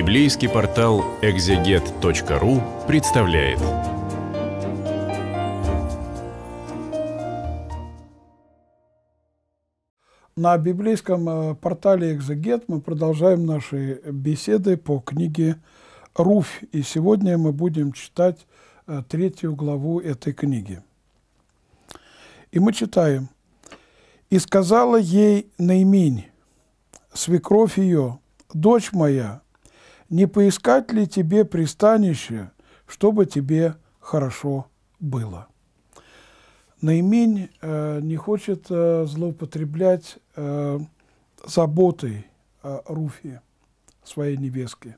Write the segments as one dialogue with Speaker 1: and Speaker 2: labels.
Speaker 1: Библейский портал экзегет.ру представляет. На библейском э, портале «Экзегет» мы продолжаем наши беседы по книге «Руфь». И сегодня мы будем читать э, третью главу этой книги. И мы читаем. «И сказала ей Наиминь, свекровь ее, дочь моя, не поискать ли тебе пристанище, чтобы тебе хорошо было. Наимень э, не хочет э, злоупотреблять э, заботой э, Руфи, своей невестки.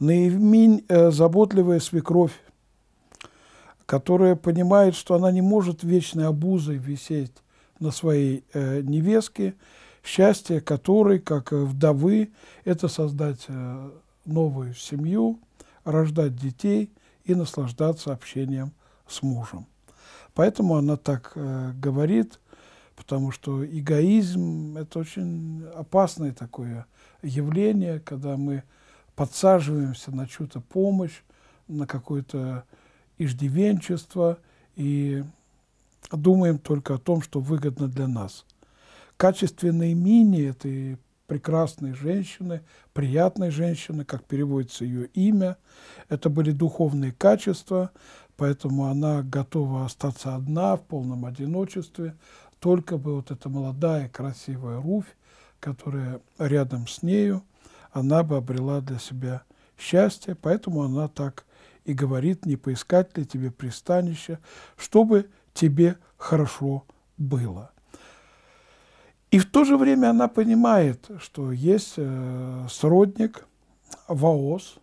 Speaker 1: Наимень заботливая свекровь, которая понимает, что она не может вечной обузой висеть на своей невестке, счастье которой, как вдовы, это создать э, новую семью, рождать детей и наслаждаться общением с мужем. Поэтому она так э, говорит, потому что эгоизм – это очень опасное такое явление, когда мы подсаживаемся на чью-то помощь, на какое-то иждивенчество и думаем только о том, что выгодно для нас – качественной мини этой прекрасной женщины, приятной женщины, как переводится ее имя. Это были духовные качества, поэтому она готова остаться одна в полном одиночестве, только бы вот эта молодая красивая Руфь, которая рядом с нею, она бы обрела для себя счастье, поэтому она так и говорит, не поискать ли тебе пристанище, чтобы тебе хорошо было. И в то же время она понимает, что есть э, сродник ВАОС,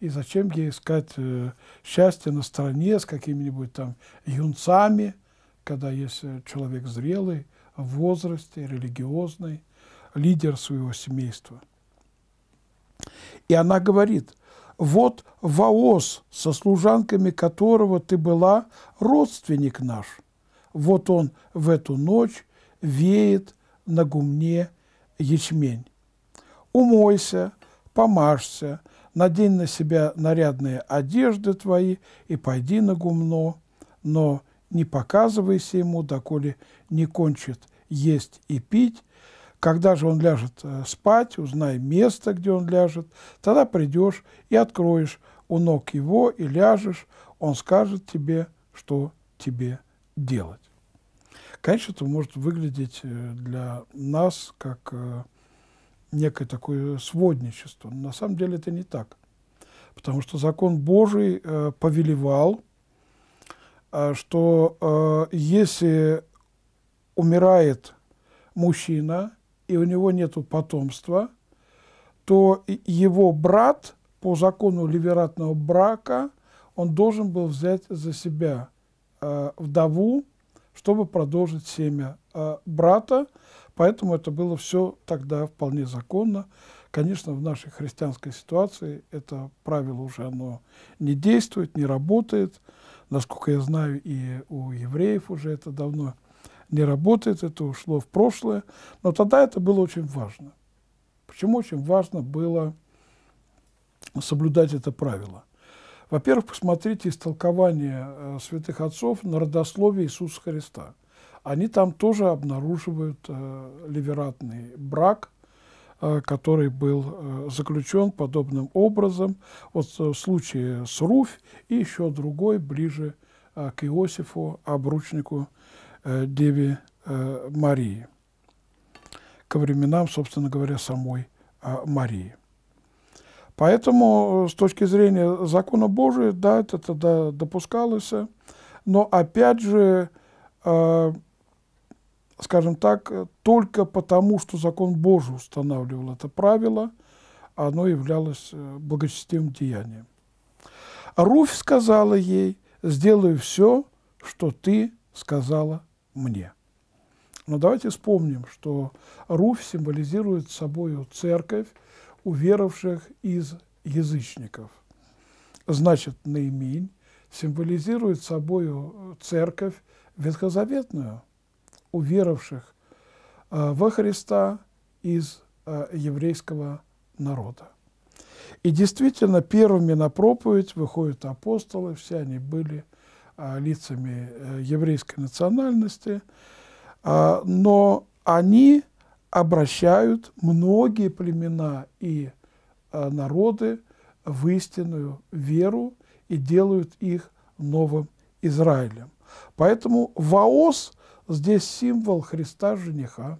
Speaker 1: и зачем ей искать э, счастье на стороне с какими-нибудь там юнцами, когда есть э, человек зрелый, в возрасте, религиозный, лидер своего семейства. И она говорит, вот Ваос, со служанками которого ты была, родственник наш. Вот он в эту ночь веет на гумне ячмень. Умойся, помажься, надень на себя нарядные одежды твои и пойди на гумно, но не показывайся ему, доколе не кончит есть и пить. Когда же он ляжет э, спать, узнай место, где он ляжет, тогда придешь и откроешь у ног его и ляжешь, он скажет тебе, что тебе делать. Конечно, это может выглядеть э, для нас как э, некое такое сводничество. Но на самом деле это не так. Потому что закон Божий э, повелевал, что если умирает мужчина, и у него нет потомства, то его брат по закону ливератного брака, он должен был взять за себя вдову, чтобы продолжить семя э, брата. Поэтому это было все тогда вполне законно. Конечно, в нашей христианской ситуации это правило уже оно не действует, не работает. Насколько я знаю, и у евреев уже это давно не работает, это ушло в прошлое. Но тогда это было очень важно. Почему очень важно было соблюдать это правило? Во-первых, посмотрите истолкование э, святых отцов на родословие Иисуса Христа. Они там тоже обнаруживают э, ливератный брак, э, который был э, заключен подобным образом. Вот э, в случае с Руфь и еще другой ближе э, к Иосифу, обручнику э, Деви э, Марии. Ко временам, собственно говоря, самой э, Марии. Поэтому э, с точки зрения закона Божия, да, это тогда допускалось, но опять же, э, скажем так, только потому, что закон Божий устанавливал это правило, оно являлось э, благочестивым деянием. Руфь сказала ей, сделаю все, что ты сказала мне. Но давайте вспомним, что Руфь символизирует собой церковь, уверовавших из язычников. Значит, наимень символизирует собою э, церковь ветхозаветную, уверовавших э, во Христа из э, еврейского народа. И действительно, первыми на проповедь выходят апостолы, все они были лицами еврейской национальности, а, но они обращают многие племена и э, народы в истинную веру и делают их новым Израилем. Поэтому Ваос здесь символ Христа жениха.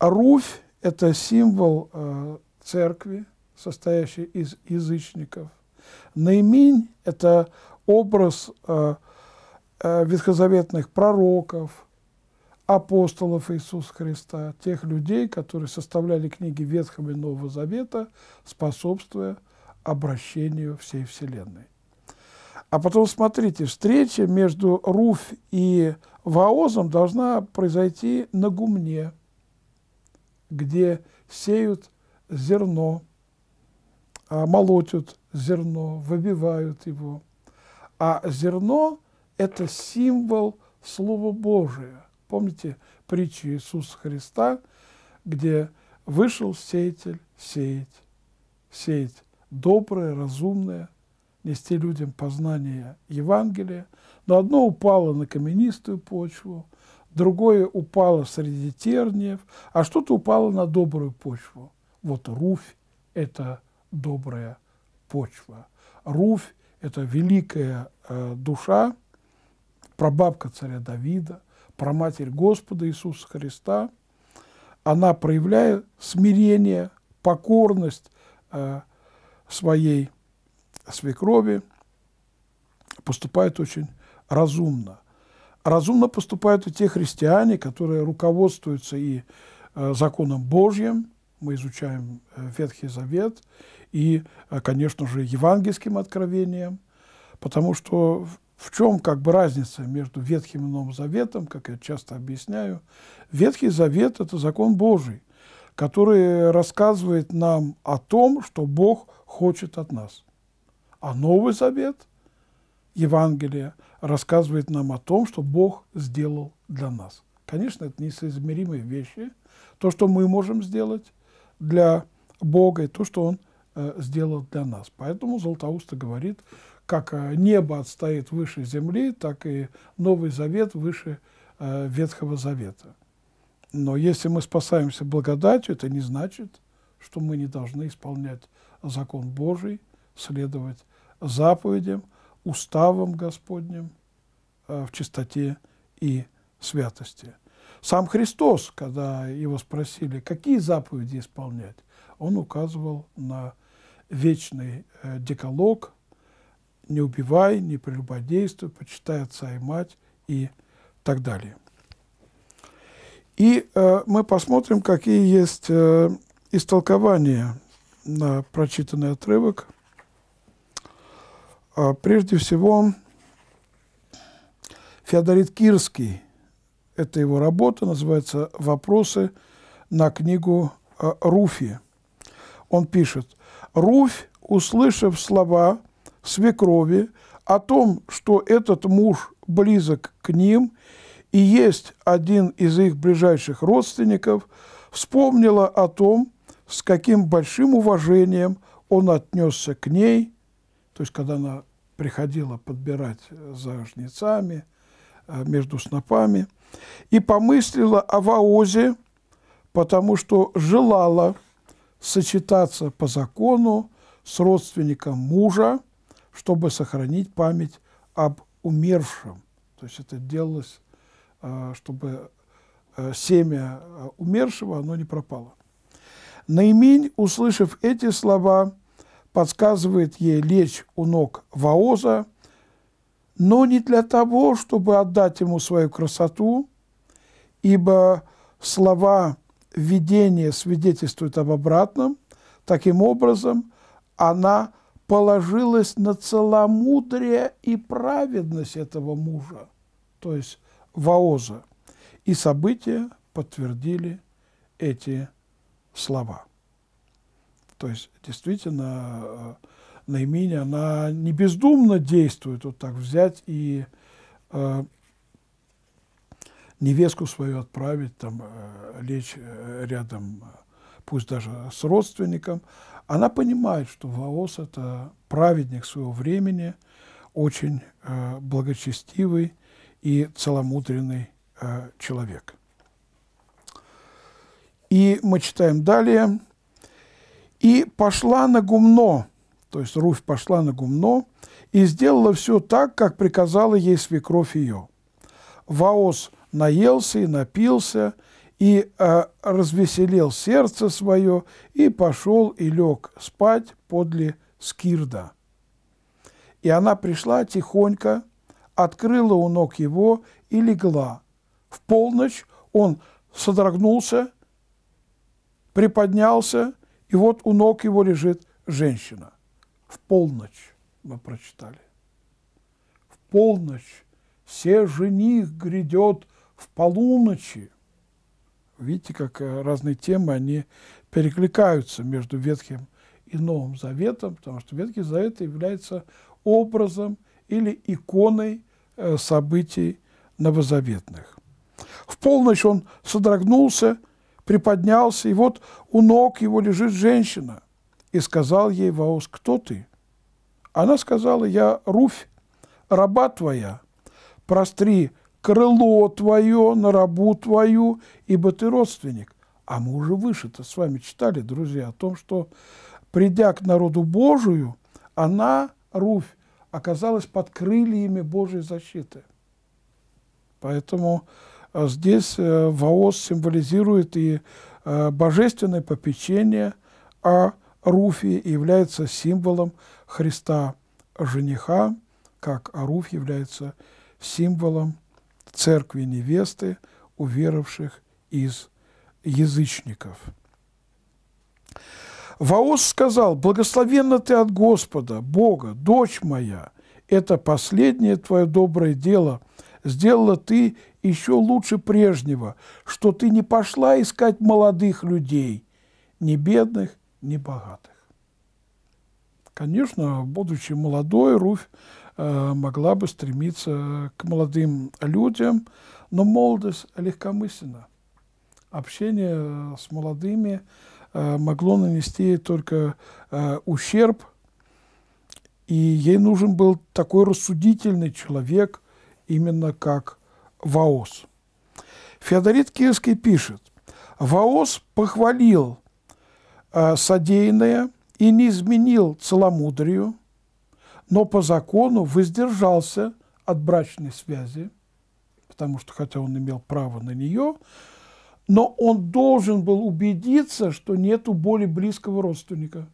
Speaker 1: Руфь – это символ э, церкви, состоящей из язычников. Наиминь – это образ э, ветхозаветных пророков, апостолов Иисуса Христа, тех людей, которые составляли книги Ветхого и Нового Завета, способствуя обращению всей Вселенной. А потом, смотрите, встреча между Руф и Ваозом должна произойти на гумне, где сеют зерно, а, молотят зерно, выбивают его. А зерно – это символ Слова Божия Помните притчу Иисуса Христа, где вышел сеятель сеять, сеять доброе, разумное, нести людям познание Евангелия, но одно упало на каменистую почву, другое упало среди терниев, а что-то упало на добрую почву. Вот руфь – это добрая почва. Руфь – это великая э, душа, прабабка царя Давида, про проматерь Господа Иисуса Христа, она, проявляет смирение, покорность э, своей свекрови, поступает очень разумно. Разумно поступают и те христиане, которые руководствуются и э, законом Божьим, мы изучаем э, Ветхий Завет, и, конечно же, евангельским откровением, потому что в чем как бы разница между Ветхим и Новым Заветом, как я часто объясняю? Ветхий Завет – это закон Божий, который рассказывает нам о том, что Бог хочет от нас. А Новый Завет, Евангелие, рассказывает нам о том, что Бог сделал для нас. Конечно, это несоизмеримые вещи. То, что мы можем сделать для Бога, и то, что Он э, сделал для нас. Поэтому Златоуста говорит, как э, небо отстоит выше земли, так и Новый Завет выше э, Ветхого Завета. Но если мы спасаемся благодатью, это не значит, что мы не должны исполнять закон Божий, следовать заповедям, уставам Господним э, в чистоте и святости. Сам Христос, когда его спросили, какие заповеди исполнять, он указывал на вечный декалог, не убивай, не прелюбодействуй, почитай отца и мать и так далее. И э, мы посмотрим, какие есть э, истолкования на прочитанный отрывок. А прежде всего, Феодорит Кирский, это его работа, называется «Вопросы на книгу э, Руфи». Он пишет, «Руфь, услышав слова, свекрови о том, что этот муж близок к ним и есть один из их ближайших родственников, вспомнила о том, с каким большим уважением он отнесся к ней, то есть когда она приходила подбирать за жнецами, э, между снопами, и помыслила о Ваозе, потому что желала сочетаться по закону с родственником мужа, чтобы сохранить память об умершем. То есть это делалось, э, чтобы э, семя э, умершего, оно не пропало. Наиминь, услышав эти слова, подсказывает ей лечь у ног Ваоза, но не для того, чтобы отдать ему свою красоту, ибо слова видения свидетельствуют об обратном. Таким образом, она – положилась на целомудрие и праведность этого мужа, то есть Ваоза. И события подтвердили эти слова. То есть, действительно, э, наименее она не бездумно действует, вот так взять и э, невестку свою отправить, там, э, лечь э, рядом, э, пусть даже с родственником, она понимает, что Ваос – это праведник своего времени, очень э, благочестивый и целомудренный э, человек. И мы читаем далее. «И пошла на гумно» то есть Руфь пошла на гумно и сделала все так, как приказала ей свекровь ее. Ваос наелся и напился, и э, развеселил сердце свое, и пошел и лег спать подле Скирда. И она пришла тихонько, открыла у ног его и легла. В полночь он содрогнулся, приподнялся, и вот у ног его лежит женщина. В полночь мы прочитали. В полночь все жених грядет в полуночи. Видите, как э, разные темы, они перекликаются между Ветхим и Новым Заветом, потому что Ветхий Завет является образом или иконой э, событий новозаветных. В полночь он содрогнулся, приподнялся, и вот у ног его лежит женщина. И сказал ей Ваос, кто ты? Она сказала, я Руфь, раба твоя, простри крыло твое, на рабу твою, ибо ты родственник. А мы уже выше-то с вами читали, друзья, о том, что, придя к народу Божию, она, Руфь, оказалась под крыльями Божьей защиты. Поэтому э, здесь э, Ваос символизирует и э, божественное попечение, а Руфи является символом Христа жениха, как Аруф является символом церкви невесты, уверовавших из язычников. Ваос сказал, «Благословенна ты от Господа, Бога, дочь моя, это последнее твое доброе дело сделала ты еще лучше прежнего, что ты не пошла искать молодых людей, ни бедных, ни богатых». Конечно, будучи молодой, Руфь э, могла бы стремиться к молодым людям, но молодость легкомысленна. Общение с молодыми э, могло нанести только э, ущерб, и ей нужен был такой рассудительный человек, именно как Ваос. Феодорит Кирский пишет, Ваос похвалил содеянное – и не изменил целомудрию, но по закону воздержался от брачной связи, потому что хотя он имел право на нее, но он должен был убедиться, что нету более близкого родственника,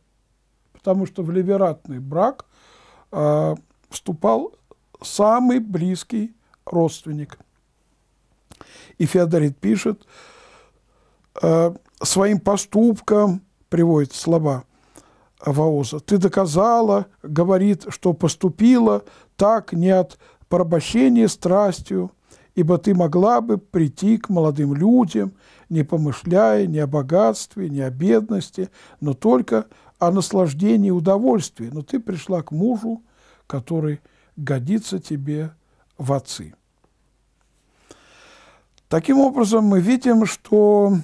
Speaker 1: потому что в левератный брак э, вступал самый близкий родственник. И Феодорит пишет, э, своим поступком приводит слова – Вауза. Ты доказала, говорит, что поступила так не от порабощения страстью, ибо ты могла бы прийти к молодым людям, не помышляя ни о богатстве, ни о бедности, но только о наслаждении и удовольствии. Но ты пришла к мужу, который годится тебе в отцы. Таким образом, мы видим, что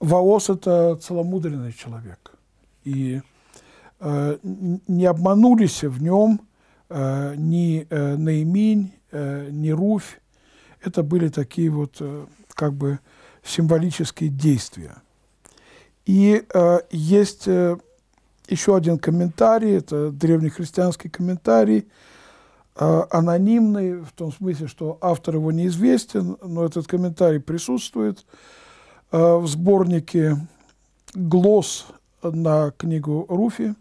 Speaker 1: Ваос – это целомудренный человек. И э, не обманулись в нем э, ни э, Наиминь, э, ни Руфь. Это были такие вот э, как бы символические действия. И э, есть э, еще один комментарий, это древнехристианский комментарий, э, анонимный, в том смысле, что автор его неизвестен, но этот комментарий присутствует – Э, в сборнике глосс на книгу Руфи,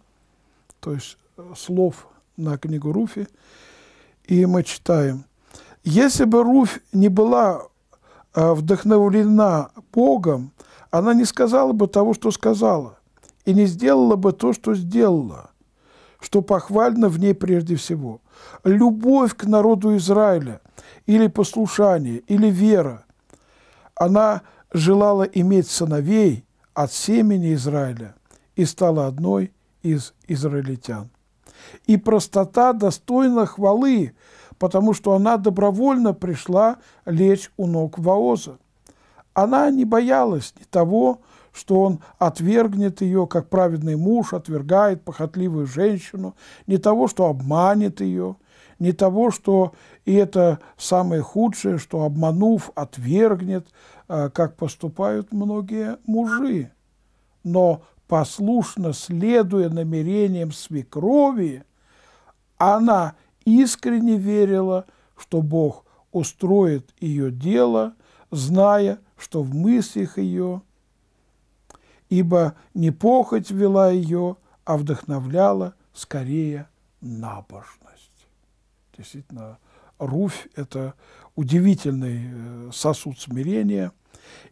Speaker 1: то есть э, слов на книгу Руфи, и мы читаем. Если бы Руфь не была э, вдохновлена Богом, она не сказала бы того, что сказала, и не сделала бы то, что сделала, что похвально в ней прежде всего. Любовь к народу Израиля, или послушание, или вера, она – желала иметь сыновей от семени Израиля и стала одной из израильтян. И простота достойна хвалы, потому что она добровольно пришла лечь у ног Вооза. Она не боялась ни того, что он отвергнет ее, как праведный муж отвергает похотливую женщину, ни того, что обманет ее, ни того, что и это самое худшее, что обманув, отвергнет, Э, как поступают многие мужи. Но послушно следуя намерениям свекрови, она искренне верила, что Бог устроит ее дело, зная, что в мыслях ее, ибо не похоть вела ее, а вдохновляла скорее набожность. Действительно, Руфь – это удивительный э, сосуд смирения.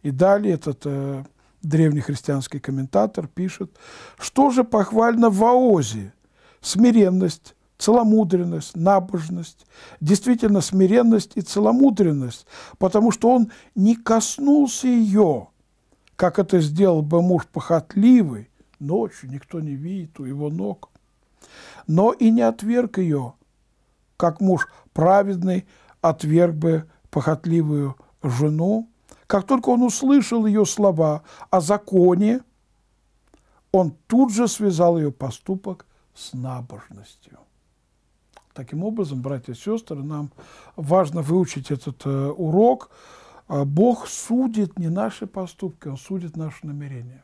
Speaker 1: И далее этот э, древнехристианский комментатор пишет, что же похвально в Аозе? Смиренность, целомудренность, набожность, действительно смиренность и целомудренность, потому что он не коснулся ее, как это сделал бы муж похотливый, ночью никто не видит у его ног, но и не отверг ее, как муж праведный отверг бы похотливую жену. Как только он услышал ее слова о законе, он тут же связал ее поступок с набожностью. Таким образом, братья и сестры, нам важно выучить этот э, урок. Э, Бог судит не наши поступки, Он судит наши намерения.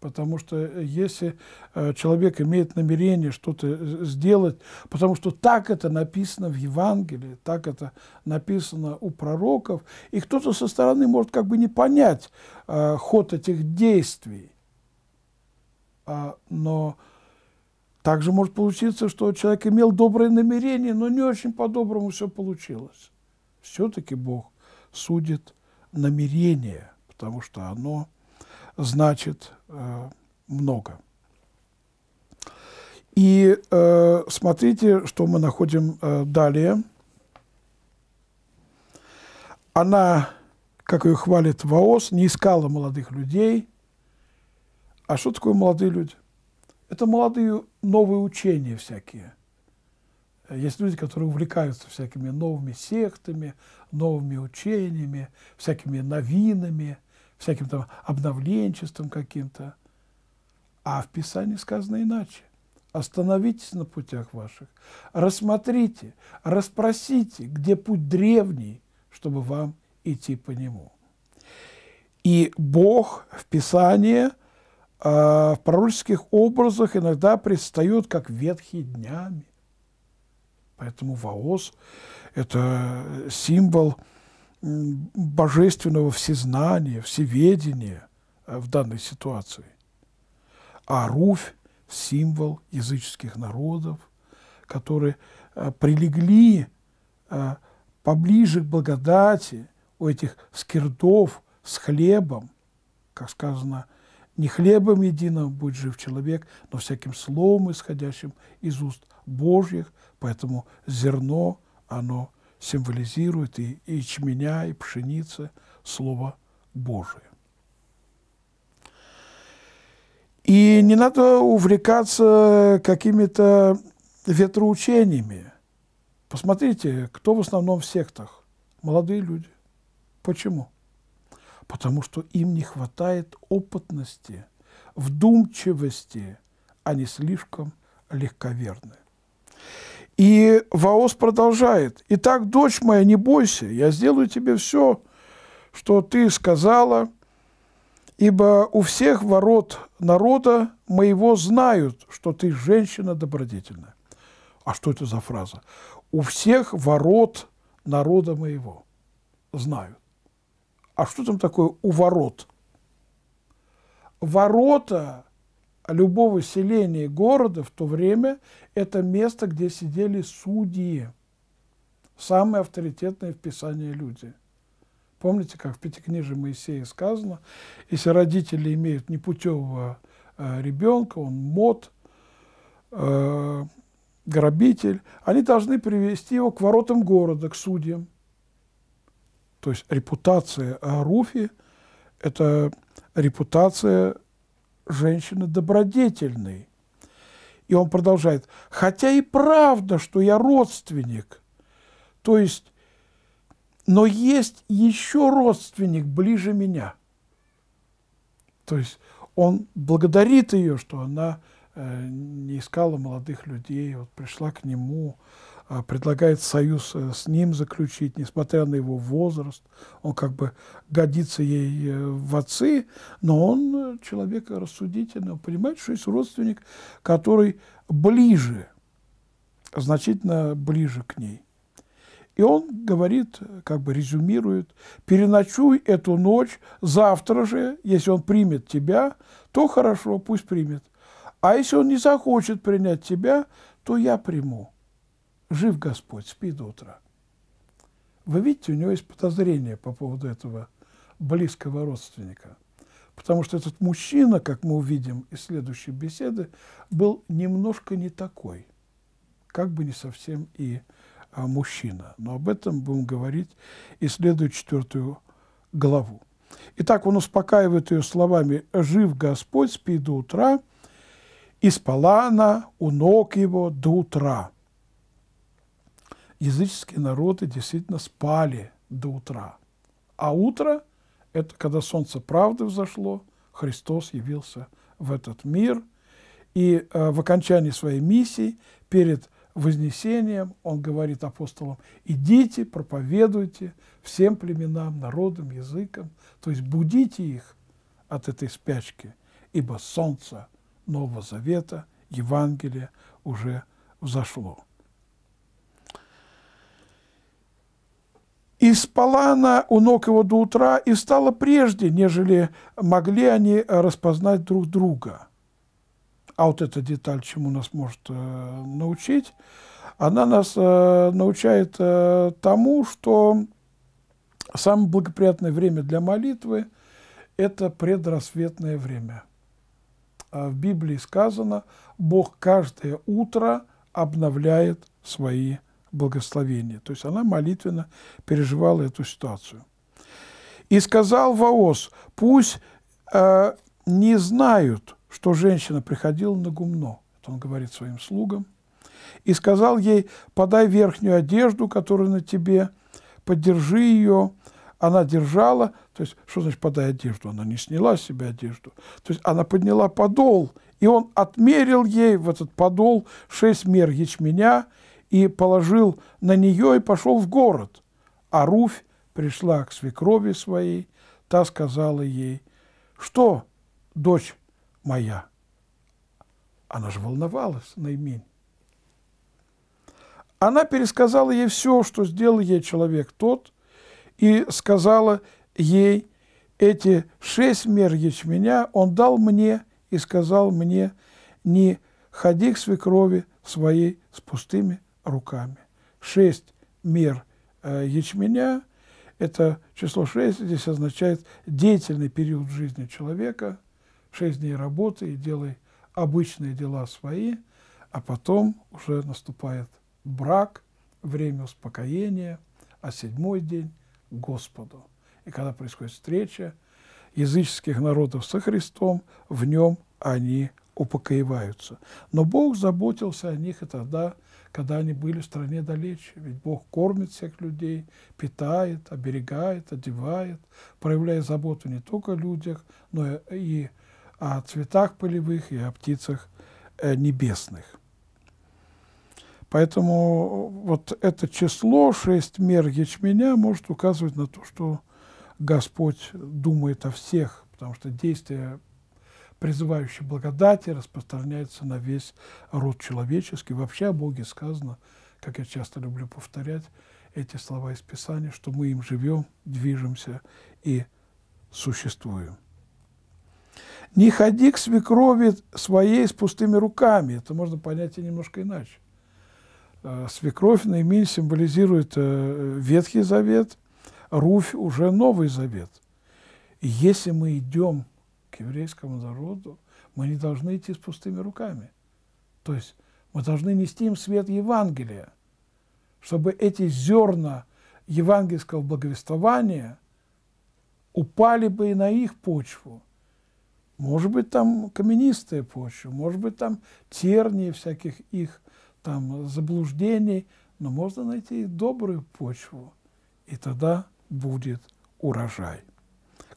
Speaker 1: Потому что э, если э, человек имеет намерение что-то э, сделать, потому что так это написано в Евангелии, так это написано у пророков, и кто-то со стороны может как бы не понять ход этих действий. А, но также может получиться, что человек имел добрые намерения, но не очень по-доброму все получилось. Все-таки Бог судит намерение, потому что оно – значит э, много. И э, смотрите, что мы находим э, далее. Она, как ее хвалит Ваос, не искала молодых людей. А что такое молодые люди? Это молодые новые учения всякие. Есть люди, которые увлекаются всякими новыми сектами, новыми учениями, всякими новинами – всяким там обновленчеством каким-то. А в Писании сказано иначе. Остановитесь на путях ваших, рассмотрите, расспросите, где путь древний, чтобы вам идти по нему. И Бог в Писании, а, в пророческих образах иногда предстает как ветхие днями. Поэтому Ваос – это символ божественного всезнания, всеведения э, в данной ситуации. А Руфь – символ языческих народов, которые э, прилегли э, поближе к благодати у этих скирдов с хлебом, как сказано, не хлебом единым будет жив человек, но всяким словом, исходящим из уст Божьих, поэтому зерно, оно – символизирует и ячменя, и пшеница, Слово Божие. И не надо увлекаться какими-то ветроучениями. Посмотрите, кто в основном в сектах? Молодые люди. Почему? Потому что им не хватает опытности, вдумчивости, они слишком легковерны. И Ваос продолжает. «Итак, дочь моя, не бойся, я сделаю тебе все, что ты сказала, ибо у всех ворот народа моего знают, что ты женщина добродетельная». А что это за фраза? «У всех ворот народа моего знают». А что там такое «у ворот»? Ворота любого селения и города в то время это место, где сидели судьи, самые авторитетные в Писании люди. Помните, как в Пятикниже Моисея сказано, если родители имеют непутевого э, ребенка, он мод, э, грабитель, они должны привести его к воротам города, к судьям. То есть репутация Аруфи – это репутация женщины добродетельной. И он продолжает, хотя и правда, что я родственник, то есть, но есть еще родственник ближе меня. То есть он благодарит ее, что она э, не искала молодых людей, вот пришла к нему, а, предлагает союз э, с ним заключить, несмотря на его возраст. Он как бы годится ей э, в отцы, но он э, человек рассудительный, он понимает, что есть родственник, который ближе, значительно ближе к ней. И он говорит, как бы резюмирует, переночуй эту ночь, завтра же, если он примет тебя, то хорошо, пусть примет. А если он не захочет принять тебя, то я приму жив Господь, спит до утра. Вы видите, у него есть подозрение по поводу этого близкого родственника. Потому что этот мужчина, как мы увидим из следующей беседы, был немножко не такой, как бы не совсем и а, мужчина. Но об этом будем говорить, и исследуя четвертую главу. Итак, он успокаивает ее словами «Жив Господь, спи до утра, и спала она у ног его до утра» языческие народы действительно спали до утра. А утро – это когда солнце правды взошло, Христос явился в этот мир. И э, в окончании своей миссии, перед вознесением, он говорит апостолам, идите, проповедуйте всем племенам, народам, языкам, то есть будите их от этой спячки, ибо солнце Нового Завета, Евангелия уже взошло. И спала она у ног его до утра, и встала прежде, нежели могли они э, распознать друг друга. А вот эта деталь, чему нас может э, научить, она нас э, научает э, тому, что самое благоприятное время для молитвы – это предрассветное время. А в Библии сказано, Бог каждое утро обновляет свои молитвы благословения. То есть она молитвенно переживала эту ситуацию. И сказал Воос, пусть э, не знают, что женщина приходила на гумно. Это он говорит своим слугам. И сказал ей, подай верхнюю одежду, которая на тебе, подержи ее. Она держала, то есть, что значит подай одежду? Она не сняла с себя одежду. То есть она подняла подол, и он отмерил ей в этот подол шесть мер ячменя, и положил на нее и пошел в город. А Руфь пришла к свекрови своей, та сказала ей, что, дочь моя? Она же волновалась, наимень. Она пересказала ей все, что сделал ей человек тот, и сказала ей, эти шесть мер ячменя он дал мне и сказал мне, не ходи к свекрови своей с пустыми руками. Шесть мер э, ячменя – это число шесть здесь означает деятельный период жизни человека, шесть дней работы и делай обычные дела свои, а потом уже наступает брак, время успокоения, а седьмой день – Господу. И когда происходит встреча языческих народов со Христом, в нем они упокоиваются Но Бог заботился о них и тогда – когда они были в стране далече. Ведь Бог кормит всех людей, питает, оберегает, одевает, проявляя заботу не только о людях, но и о цветах полевых, и о птицах э, небесных. Поэтому э, вот это число, шесть мер ячменя, может указывать на то, что Господь думает о всех, потому что действия призывающий благодати, распространяется на весь род человеческий. Вообще о Боге сказано, как я часто люблю повторять эти слова из Писания, что мы им живем, движемся и существуем. «Не ходи к свекрови своей с пустыми руками». Это можно понять и немножко иначе. Э, Свекровь наименее символизирует э, Ветхий Завет, Руфь – уже Новый Завет. если мы идем к еврейскому народу, мы не должны идти с пустыми руками. То есть мы должны нести им свет Евангелия, чтобы эти зерна евангельского благовествования упали бы и на их почву. Может быть, там каменистая почва, может быть, там тернии всяких их там заблуждений, но можно найти и добрую почву, и тогда будет урожай.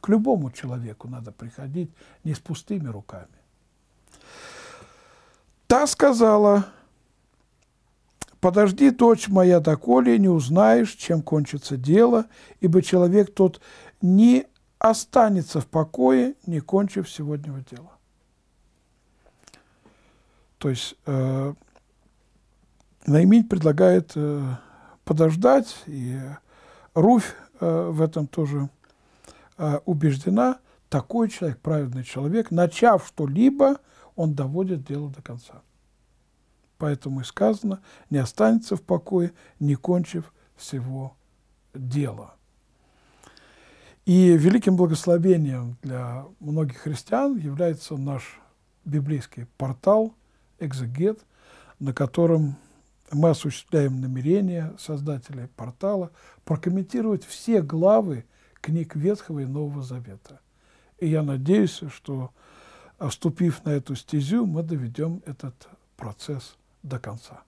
Speaker 1: К любому человеку надо приходить не с пустыми руками. Та сказала, «Подожди, дочь моя, доколе не узнаешь, чем кончится дело, ибо человек тот не останется в покое, не кончив сегодняшнего дела». То есть э, Наимин предлагает э, подождать, и Руфь э, в этом тоже Э, убеждена, такой человек, праведный человек, начав что-либо, он доводит дело до конца. Поэтому и сказано, не останется в покое, не кончив всего дела. И великим благословением для многих христиан является наш библейский портал «Экзегет», на котором мы осуществляем намерение создателей портала прокомментировать все главы книг Ветхого и Нового Завета. И я надеюсь, что, э, вступив на эту стезю, мы доведем этот процесс до конца.